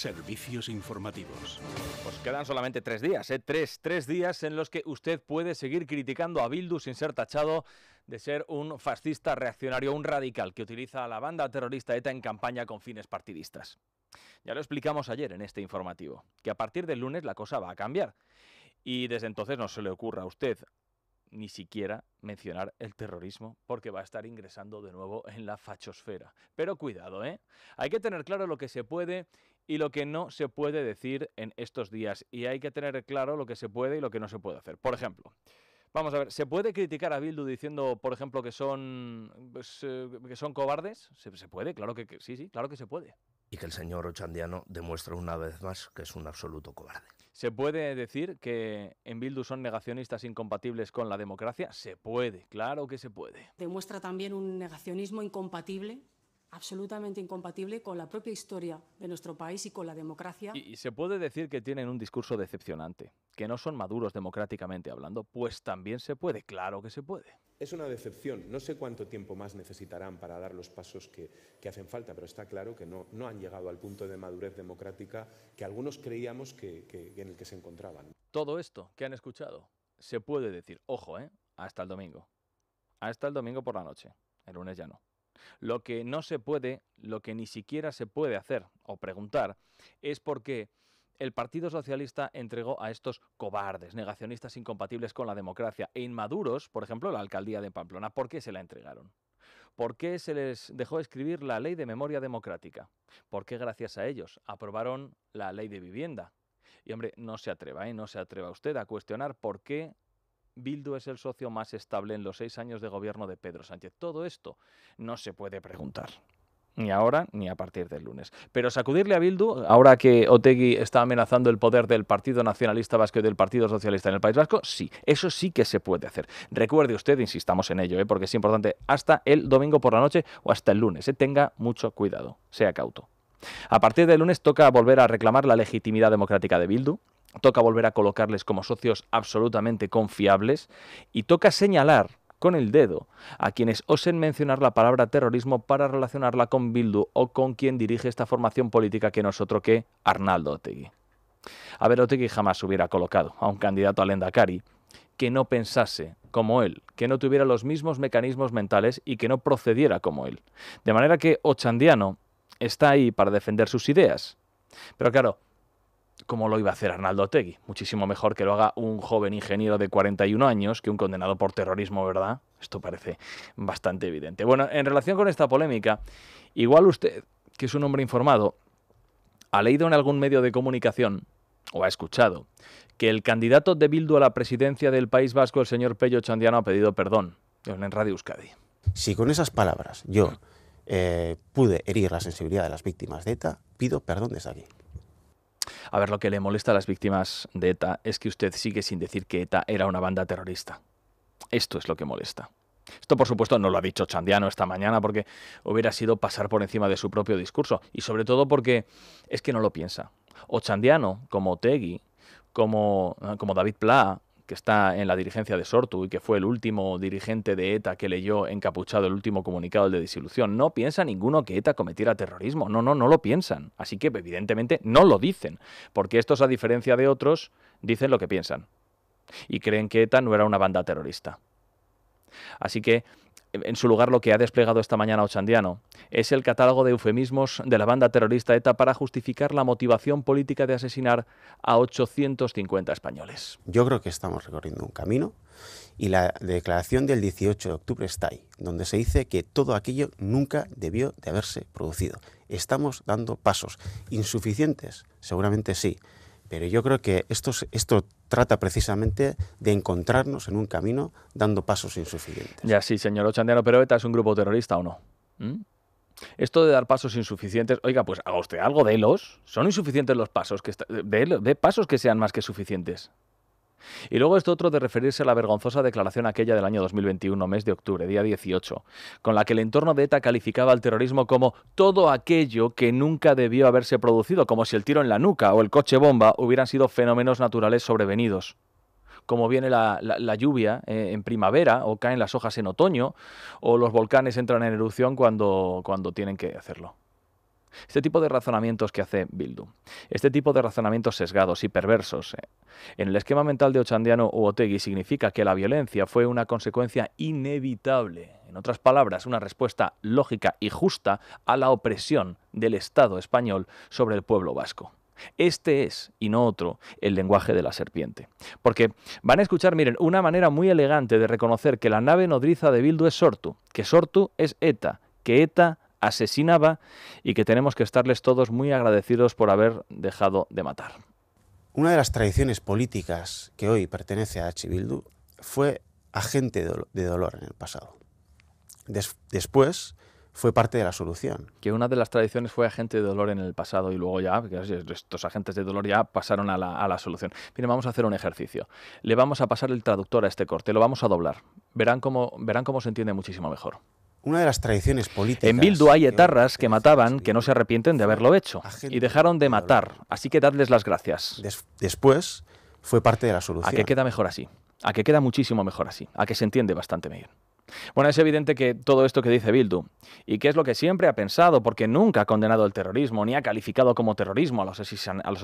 Servicios informativos. Pues quedan solamente tres días, ¿eh? tres, tres días en los que usted puede seguir criticando a Bildu sin ser tachado de ser un fascista reaccionario, un radical que utiliza a la banda terrorista ETA en campaña con fines partidistas. Ya lo explicamos ayer en este informativo, que a partir del lunes la cosa va a cambiar. Y desde entonces no se le ocurra a usted ni siquiera mencionar el terrorismo porque va a estar ingresando de nuevo en la fachosfera. Pero cuidado, ¿eh? Hay que tener claro lo que se puede y lo que no se puede decir en estos días. Y hay que tener claro lo que se puede y lo que no se puede hacer. Por ejemplo, Vamos a ver, ¿se puede criticar a Bildu diciendo, por ejemplo, que son, pues, eh, que son cobardes? ¿Se, puede, claro que, sí, sí, claro que se puede. Y que el señor Ochandiano demuestra una vez más que es un absoluto cobarde. ¿Se puede decir que en Bildu son negacionistas incompatibles con la democracia? Se puede, claro que se puede. Demuestra también un negacionismo incompatible absolutamente incompatible con la propia historia de nuestro país y con la democracia. Y, se puede decir que tienen un discurso decepcionante, que no son maduros democráticamente hablando, pues también se puede, claro que se puede. Es una decepción, no sé cuánto tiempo más necesitarán para dar los pasos que, hacen falta, pero está claro que no, han llegado al punto de madurez democrática que algunos creíamos que, que, en el que se encontraban. Todo esto que han escuchado se puede decir, ojo, ¿eh? hasta el domingo. Hasta el domingo por la noche, el lunes ya no. Lo que no se puede, lo que ni siquiera se puede hacer o preguntar, es por qué el Partido Socialista entregó a estos cobardes, negacionistas incompatibles con la democracia e inmaduros, por ejemplo, la alcaldía de Pamplona. ¿Por qué se la entregaron? ¿Por qué se les dejó escribir la ley de memoria democrática? ¿Por qué gracias a ellos aprobaron la ley de vivienda? Y hombre, no se atreva, ¿eh? no se atreva usted a cuestionar por qué Bildu es el socio más estable en los seis años de gobierno de Pedro Sánchez. Todo esto no se puede preguntar ni ahora ni a partir del lunes. Pero sacudirle a Bildu, ahora que Otegui está amenazando el poder del Partido Nacionalista Vasco y del Partido Socialista en el País Vasco, sí, eso sí que se puede hacer. Recuerde usted, insistamos en ello, ¿eh? porque es importante, hasta el domingo por la noche o hasta el lunes, ¿eh? tenga mucho cuidado, sea cauto. A partir del lunes toca volver a reclamar la legitimidad democrática de Bildu, toca volver a colocarles como socios absolutamente confiables y toca señalar con el dedo a quienes osen mencionar la palabra terrorismo para relacionarla con Bildu o con quien dirige esta formación política que nosotros que Arnaldo Otegui. A ver, Otegui jamás hubiera colocado a un candidato al endakari que no pensase como él, que no tuviera los mismos mecanismos mentales y que no procediera como él. De manera que Ochandiano está ahí para defender sus ideas. Pero claro, como lo iba a hacer Arnaldo Otegui. Muchísimo mejor que lo haga un joven ingeniero de 41 años que un condenado por terrorismo, ¿verdad? Esto parece bastante evidente. Bueno, en relación con esta polémica, igual usted, que es un hombre informado, ha leído en algún medio de comunicación o ha escuchado que el candidato de Bildu a la presidencia del País Vasco, el señor Pello Chandiano, ha pedido perdón en Radio Euskadi. Si con esas palabras yo eh, pude herir la sensibilidad de las víctimas de ETA, pido perdón desde aquí. A ver, lo que le molesta a las víctimas de ETA es que usted sigue sin decir que ETA era una banda terrorista. Esto es lo que molesta. Esto, por supuesto, no lo ha dicho Chandiano esta mañana porque hubiera sido pasar por encima de su propio discurso y sobre todo porque es que no lo piensa. O Chandiano, como Tegui, como, ah, como David Pla, que está en la dirigencia de Sortu y que fue el último dirigente de ETA que leyó encapuchado el último comunicado de disolución. No piensa ninguno que ETA cometiera terrorismo. No, no, no lo piensan. Así que evidentemente no lo dicen, porque estos, a diferencia de otros, dicen lo que piensan. Y creen que ETA no era una banda terrorista. Así que en su lugar lo que ha desplegado esta mañana Ochandiano. Es el catálogo de eufemismos de la banda terrorista ETA para justificar la motivación política de asesinar a 850 españoles. Yo creo que estamos recorriendo un camino y la declaración del 18 de octubre está ahí, donde se dice que todo aquello nunca debió de haberse producido. Estamos dando pasos. ¿Insuficientes? Seguramente sí, pero yo creo que esto, esto trata precisamente de encontrarnos en un camino dando pasos insuficientes. Ya sí, señor Ochandiano, pero ETA es un grupo terrorista o no. ¿Mm? Esto de dar pasos insuficientes, oiga, pues haga usted algo de los. Son insuficientes los pasos que de, pasos que sean más que suficientes. Y luego esto otro de referirse a la vergonzosa declaración aquella del año 2021, mes de octubre, día 18, con la que el entorno de ETA calificaba al terrorismo como todo aquello que nunca debió haberse producido, como si el tiro en la nuca o el coche bomba hubieran sido fenómenos naturales sobrevenidos como viene la, lluvia eh, en primavera o caen las hojas en otoño o los volcanes entran en erupción cuando tienen que hacerlo. Este tipo de razonamientos que hace Bildu, este tipo de razonamientos sesgados y perversos, eh, en el esquema mental de Ochandiano u Otegui significa que la violencia fue una consecuencia inevitable, en otras palabras, una respuesta lógica y justa a la opresión del Estado español sobre el pueblo vasco. Este es, y no otro, el lenguaje de la serpiente. Porque van a escuchar, miren, una manera muy elegante de reconocer que la nave nodriza de Bildu es Sortu, que Sortu es ETA, que ETA asesinaba y que tenemos que estarles todos muy agradecidos por haber dejado de matar. Una de las tradiciones políticas que hoy pertenece a Bildu fue agente de dolor en el pasado. después, fue parte de la solución. Que una de las tradiciones fue agente de dolor en el pasado y luego ya, estos agentes de dolor ya pasaron a la, solución. Miren, vamos a hacer un ejercicio. Le vamos a pasar el traductor a este corte, lo vamos a doblar. Verán cómo, verán cómo se entiende muchísimo mejor una de las tradiciones políticas. En Bildu hay etarras que mataban que no se arrepienten de haberlo hecho y dejaron de matar, así que dadles las gracias. después fue parte de la solución. A que queda mejor así, a que queda muchísimo mejor así, a que se entiende bastante bien. Bueno, es evidente que todo esto que dice Bildu, y que es lo que siempre ha pensado, porque nunca ha condenado el terrorismo, ni ha calificado como terrorismo a los,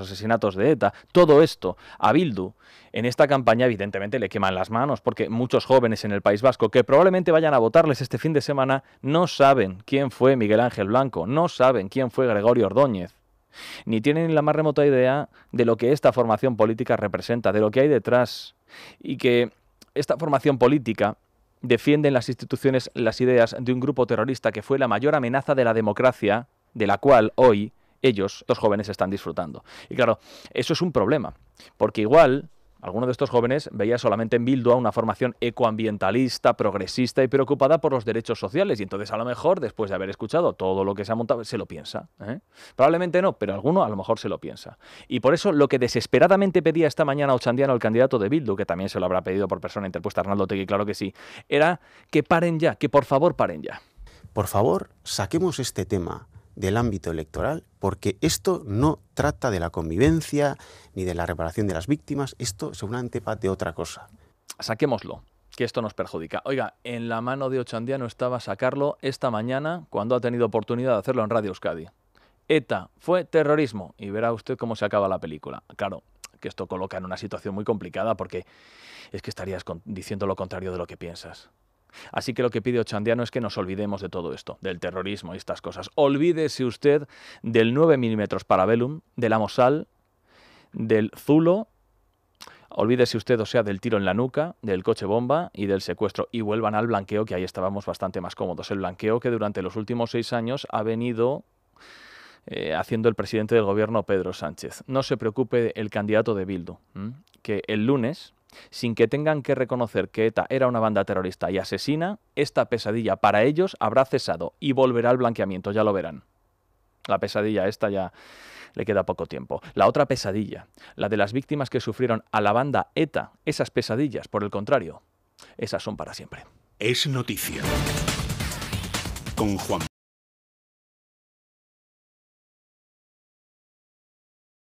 asesinatos de ETA, todo esto a Bildu, en esta campaña evidentemente le queman las manos, porque muchos jóvenes en el País Vasco que probablemente vayan a votarles este fin de semana no saben quién fue Miguel Ángel Blanco, no saben quién fue Gregorio Ordóñez ni tienen la más remota idea de lo que esta formación política representa, de lo que hay detrás, y que esta formación política defienden las instituciones las ideas de un grupo terrorista que fue la mayor amenaza de la democracia, de la cual hoy ellos, los jóvenes, están disfrutando. Y claro, eso es un problema, porque igual Alguno de estos jóvenes veía solamente en Bildu a una formación ecoambientalista, progresista y preocupada por los derechos sociales. Y entonces, a lo mejor, después de haber escuchado todo lo que se ha montado, se lo piensa. ¿eh? Probablemente no, pero alguno a lo mejor se lo piensa. Y por eso, lo que desesperadamente pedía esta mañana Ochandiano, el candidato de Bildu, que también se lo habrá pedido por persona interpuesta Arnaldo Tegui, claro que sí, era que paren ya, que por favor paren ya. Por favor, saquemos este tema del ámbito electoral, porque esto no trata de la convivencia ni de la reparación de las víctimas, esto seguramente va de otra cosa. Saquémoslo, que esto nos perjudica. Oiga, en la mano de Ochandiano estaba sacarlo esta mañana cuando ha tenido oportunidad de hacerlo en Radio Euskadi. ETA fue terrorismo y verá usted cómo se acaba la película. Claro, que esto coloca en una situación muy complicada porque es que estarías diciendo lo contrario de lo que piensas. Así que lo que pide Ochandiano es que nos olvidemos de todo esto, del terrorismo y estas cosas. Olvídese usted del 9 milímetros Parabellum, del Amosal, del Zulo Olvídese usted, o sea, del tiro en la nuca, del coche bomba y del secuestro. Y vuelvan al blanqueo, que ahí estábamos bastante más cómodos. El blanqueo que durante los últimos seis años ha venido eh, haciendo el presidente del gobierno, Pedro Sánchez. No se preocupe el candidato de Bildu, que el lunes sin que tengan que reconocer que ETA era una banda terrorista y asesina, esta pesadilla para ellos habrá cesado y volverá al blanqueamiento, ya lo verán. La pesadilla esta ya le queda poco tiempo. La otra pesadilla, la de las víctimas que sufrieron a la banda ETA, esas pesadillas, por el contrario, esas son para siempre. Es noticia. Con Juan